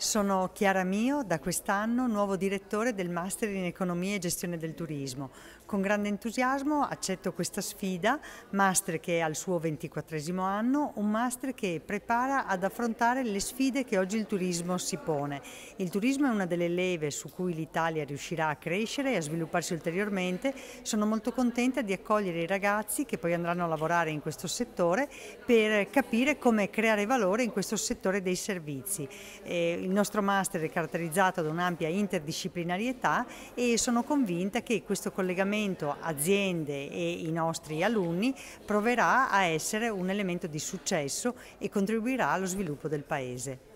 Sono Chiara Mio, da quest'anno nuovo direttore del Master in Economia e Gestione del Turismo. Con grande entusiasmo accetto questa sfida, Master che è al suo ventiquattresimo anno, un Master che prepara ad affrontare le sfide che oggi il turismo si pone. Il turismo è una delle leve su cui l'Italia riuscirà a crescere e a svilupparsi ulteriormente. Sono molto contenta di accogliere i ragazzi che poi andranno a lavorare in questo settore per capire come creare valore in questo settore dei servizi. Eh, il nostro master è caratterizzato da un'ampia interdisciplinarietà e sono convinta che questo collegamento aziende e i nostri alunni proverà a essere un elemento di successo e contribuirà allo sviluppo del Paese.